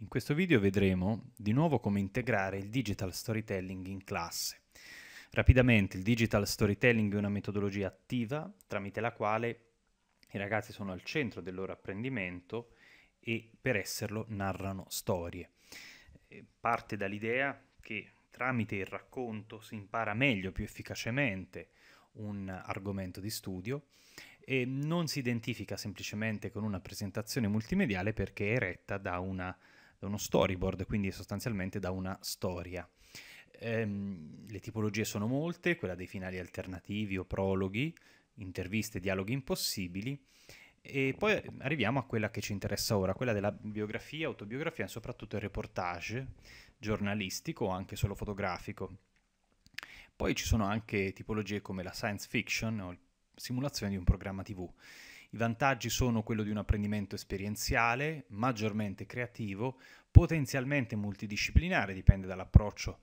In questo video vedremo di nuovo come integrare il digital storytelling in classe. Rapidamente, il digital storytelling è una metodologia attiva tramite la quale i ragazzi sono al centro del loro apprendimento e per esserlo narrano storie. Eh, parte dall'idea che tramite il racconto si impara meglio, più efficacemente un argomento di studio e non si identifica semplicemente con una presentazione multimediale perché è retta da una da uno storyboard, quindi sostanzialmente da una storia. Ehm, le tipologie sono molte, quella dei finali alternativi o prologhi, interviste, dialoghi impossibili. E poi arriviamo a quella che ci interessa ora, quella della biografia, autobiografia e soprattutto il reportage giornalistico o anche solo fotografico. Poi ci sono anche tipologie come la science fiction o simulazione di un programma TV. I vantaggi sono quello di un apprendimento esperienziale, maggiormente creativo, potenzialmente multidisciplinare, dipende dall'approccio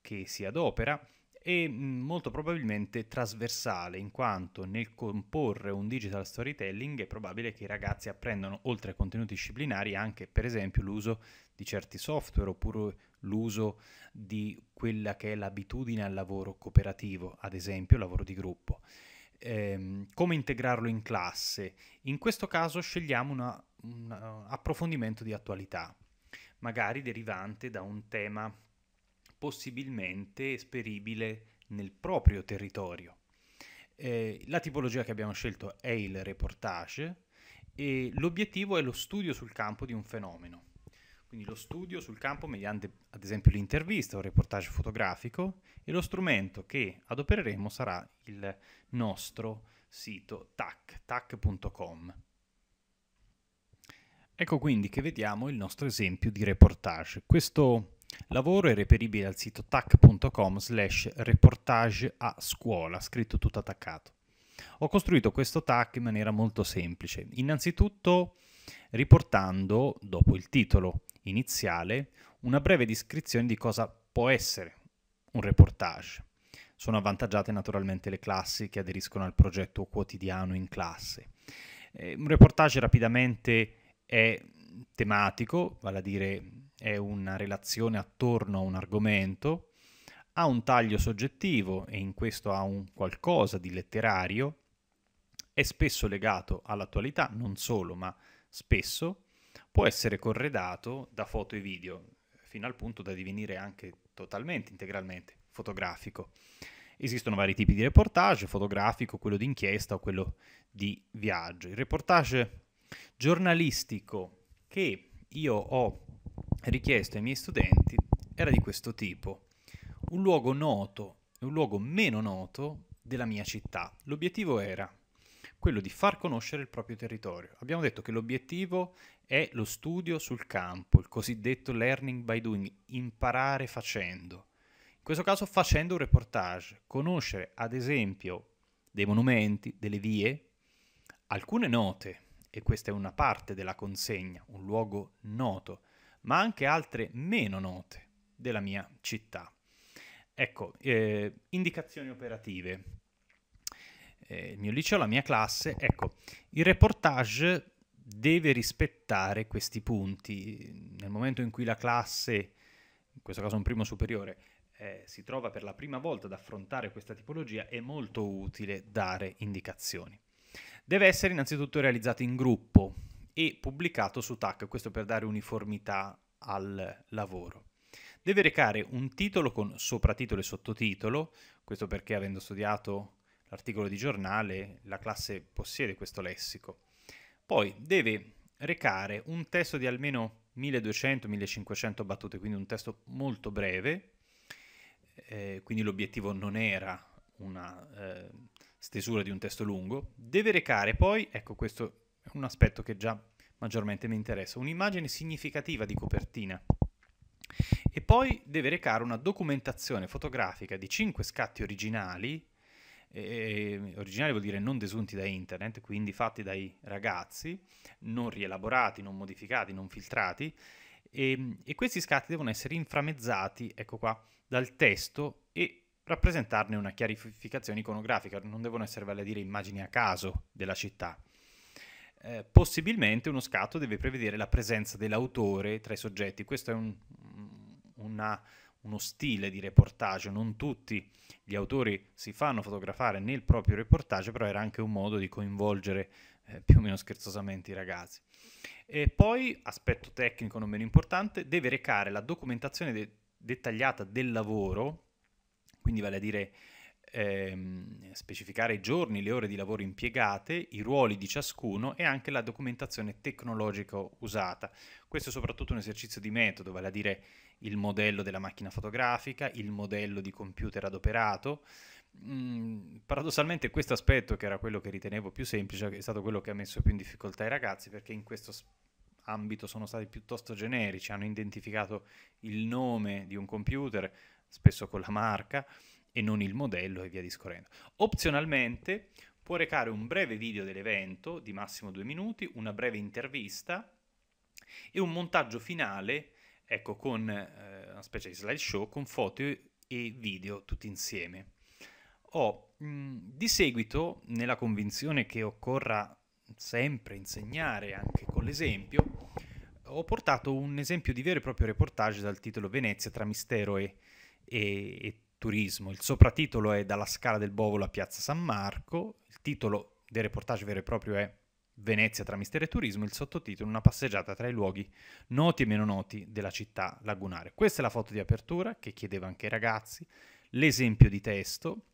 che si adopera, e mm, molto probabilmente trasversale, in quanto nel comporre un digital storytelling è probabile che i ragazzi apprendano, oltre ai contenuti disciplinari, anche per esempio l'uso di certi software oppure l'uso di quella che è l'abitudine al lavoro cooperativo, ad esempio lavoro di gruppo ehm, come integrarlo in classe. In questo caso scegliamo una, un eh, approfondimento di attualità, magari derivante da un tema possibilmente esperibile nel proprio territorio. Eh, la tipologia che abbiamo scelto è il reportage e l'obiettivo è lo studio sul campo di un fenomeno. Quindi lo studio sul campo mediante ad esempio l'intervista o il reportage fotografico e lo strumento che adopereremo sarà il nostro sito tac, tac.com. Ecco quindi che vediamo il nostro esempio di reportage. Questo lavoro è reperibile al sito tac.com slash reportage a scuola, scritto tutto attaccato. Ho costruito questo tac in maniera molto semplice. Innanzitutto riportando dopo il titolo iniziale una breve descrizione di cosa può essere un reportage. Sono avvantaggiate naturalmente le classi che aderiscono al progetto quotidiano in classe. Eh, un reportage rapidamente è tematico, vale a dire è una relazione attorno a un argomento, ha un taglio soggettivo e in questo ha un qualcosa di letterario, è spesso legato all'attualità, non solo, ma spesso, può essere corredato da foto e video, fino al punto da divenire anche totalmente, integralmente fotografico. Esistono vari tipi di reportage, fotografico, quello d'inchiesta o quello di viaggio. Il reportage giornalistico che io ho richiesto ai miei studenti era di questo tipo. Un luogo noto e un luogo meno noto della mia città. L'obiettivo era quello di far conoscere il proprio territorio. Abbiamo detto che l'obiettivo è lo studio sul campo, il cosiddetto learning by doing, imparare facendo. In questo caso facendo un reportage, conoscere ad esempio dei monumenti, delle vie, alcune note, e questa è una parte della consegna, un luogo noto, ma anche altre meno note della mia città. Ecco, eh, indicazioni operative eh, il mio liceo, la mia classe, ecco, il reportage deve rispettare questi punti. Nel momento in cui la classe, in questo caso un primo superiore, eh, si trova per la prima volta ad affrontare questa tipologia, è molto utile dare indicazioni. Deve essere innanzitutto realizzato in gruppo e pubblicato su TAC, questo per dare uniformità al lavoro. Deve recare un titolo con sopratitolo e sottotitolo, questo perché avendo studiato l'articolo di giornale, la classe possiede questo lessico. Poi deve recare un testo di almeno 1200-1500 battute, quindi un testo molto breve, eh, quindi l'obiettivo non era una eh, stesura di un testo lungo. Deve recare poi, ecco questo è un aspetto che già maggiormente mi interessa, un'immagine significativa di copertina e poi deve recare una documentazione fotografica di 5 scatti originali e, originali vuol dire non desunti da internet, quindi fatti dai ragazzi, non rielaborati, non modificati, non filtrati. E, e questi scatti devono essere inframezzati, ecco qua, dal testo e rappresentarne una chiarificazione iconografica, non devono essere vale a dire immagini a caso della città. Eh, possibilmente uno scatto deve prevedere la presenza dell'autore tra i soggetti, questo è un, una, uno stile di reportage, non tutti gli autori si fanno fotografare nel proprio reportage, però era anche un modo di coinvolgere eh, più o meno scherzosamente i ragazzi. E poi, aspetto tecnico non meno importante, deve recare la documentazione de- dettagliata del lavoro, quindi vale a dire ehm, specificare i giorni, le ore di lavoro impiegate, i ruoli di ciascuno e anche la documentazione tecnologica usata. Questo è soprattutto un esercizio di metodo, vale a dire il modello della macchina fotografica, il modello di computer adoperato. Mm, paradossalmente questo aspetto, che era quello che ritenevo più semplice, è stato quello che ha messo più in difficoltà i ragazzi perché in questo ambito sono stati piuttosto generici, hanno identificato il nome di un computer, spesso con la marca, e non il modello e via discorrendo. Opzionalmente può recare un breve video dell'evento di massimo due minuti, una breve intervista e un montaggio finale, ecco, con eh, una specie di slideshow con foto e video tutti insieme. Oh, di seguito, nella convinzione che occorra sempre insegnare anche con l'esempio, ho portato un esempio di vero e proprio reportage dal titolo Venezia tra mistero e, e, e turismo. Il sopratitolo è Dalla Scala del Bovolo a Piazza San Marco, il titolo del reportage vero e proprio è Venezia tra mistero e turismo, il sottotitolo è Una passeggiata tra i luoghi noti e meno noti della città lagunare. Questa è la foto di apertura che chiedeva anche i ragazzi, l'esempio di testo,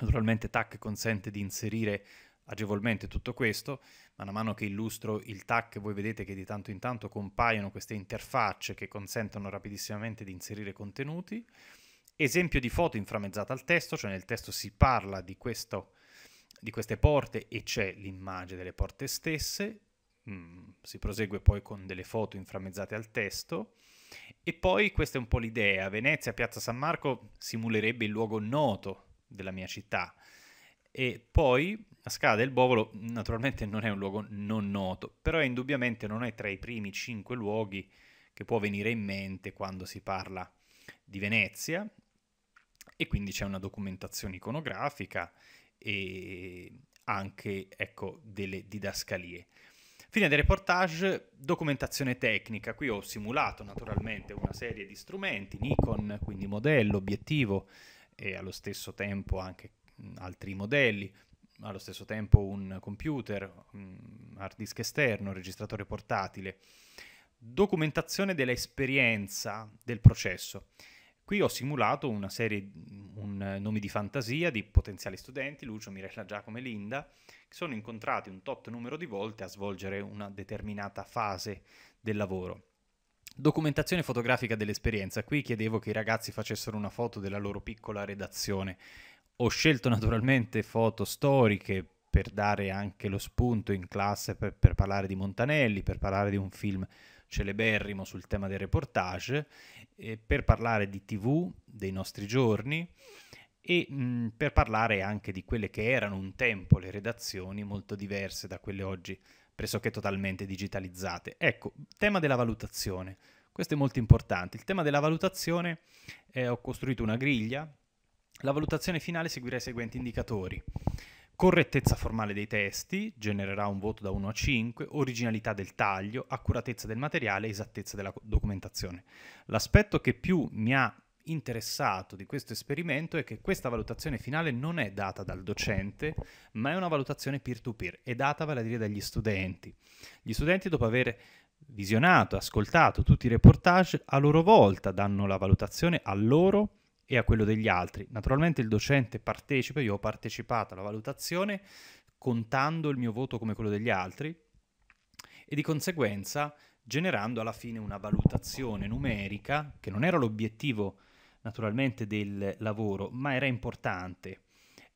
naturalmente TAC consente di inserire agevolmente tutto questo, man mano che illustro il TAC voi vedete che di tanto in tanto compaiono queste interfacce che consentono rapidissimamente di inserire contenuti, Esempio di foto inframmezzata al testo, cioè nel testo si parla di, questo, di queste porte e c'è l'immagine delle porte stesse, mm, si prosegue poi con delle foto inframmezzate al testo e poi questa è un po' l'idea, Venezia, Piazza San Marco simulerebbe il luogo noto della mia città e poi la Scala del Bovolo naturalmente non è un luogo non noto, però è indubbiamente non è tra i primi cinque luoghi che può venire in mente quando si parla di Venezia e quindi c'è una documentazione iconografica e anche ecco, delle didascalie. Fine del reportage, documentazione tecnica. Qui ho simulato naturalmente una serie di strumenti, Nikon, quindi modello, obiettivo e allo stesso tempo anche altri modelli, allo stesso tempo un computer, un hard disk esterno, registratore portatile. Documentazione dell'esperienza del processo. Qui ho simulato una serie, un eh, nome di fantasia di potenziali studenti, Lucio, Mirella, Giacomo e Linda, che sono incontrati un tot numero di volte a svolgere una determinata fase del lavoro. Documentazione fotografica dell'esperienza. Qui chiedevo che i ragazzi facessero una foto della loro piccola redazione. Ho scelto naturalmente foto storiche per dare anche lo spunto in classe per, per parlare di Montanelli, per parlare di un film celeberrimo sul tema del reportage, eh, per parlare di tv dei nostri giorni e mh, mm, per parlare anche di quelle che erano un tempo le redazioni molto diverse da quelle oggi pressoché totalmente digitalizzate. Ecco, tema della valutazione. Questo è molto importante. Il tema della valutazione, eh, ho costruito una griglia. La valutazione finale seguirà i seguenti indicatori. Correttezza formale dei testi, genererà un voto da 1 a 5, originalità del taglio, accuratezza del materiale, esattezza della documentazione. L'aspetto che più mi ha interessato di questo esperimento è che questa valutazione finale non è data dal docente, ma è una valutazione peer-to-peer, è data vale a dire dagli studenti. Gli studenti dopo aver visionato, ascoltato tutti i reportage, a loro volta danno la valutazione a loro e a quello degli altri. Naturalmente il docente partecipa, io ho partecipato alla valutazione contando il mio voto come quello degli altri e di conseguenza generando alla fine una valutazione numerica che non era l'obiettivo naturalmente del lavoro, ma era importante.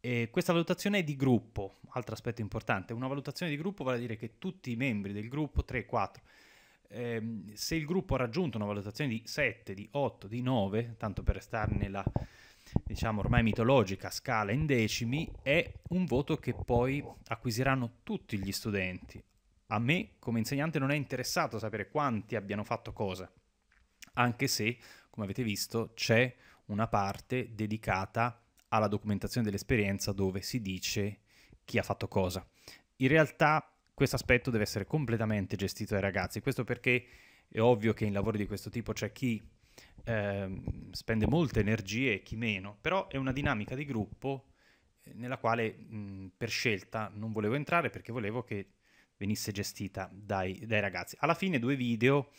E questa valutazione è di gruppo, altro aspetto importante, una valutazione di gruppo vale a dire che tutti i membri del gruppo, 3, 4, ehm, se il gruppo ha raggiunto una valutazione di 7, di 8, di 9, tanto per restare nella diciamo ormai mitologica scala in decimi, è un voto che poi acquisiranno tutti gli studenti. A me come insegnante non è interessato sapere quanti abbiano fatto cosa, anche se, come avete visto, c'è una parte dedicata alla documentazione dell'esperienza dove si dice chi ha fatto cosa. In realtà questo aspetto deve essere completamente gestito dai ragazzi. Questo perché è ovvio che in lavori di questo tipo c'è chi eh, spende molte energie e chi meno, però è una dinamica di gruppo eh, nella quale mh, per scelta non volevo entrare perché volevo che venisse gestita dai, dai ragazzi. Alla fine due video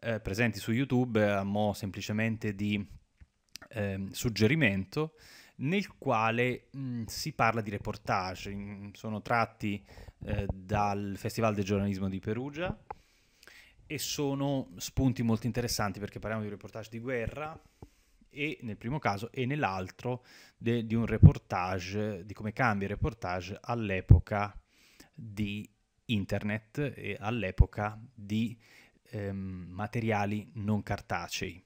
eh, presenti su YouTube a mo' semplicemente di eh, suggerimento nel quale mh, si parla di reportage, sono tratti eh, dal Festival del giornalismo di Perugia e sono spunti molto interessanti perché parliamo di un reportage di guerra e nel primo caso e nell'altro de, di un reportage, di come cambia il reportage all'epoca di internet e all'epoca di ehm, materiali non cartacei.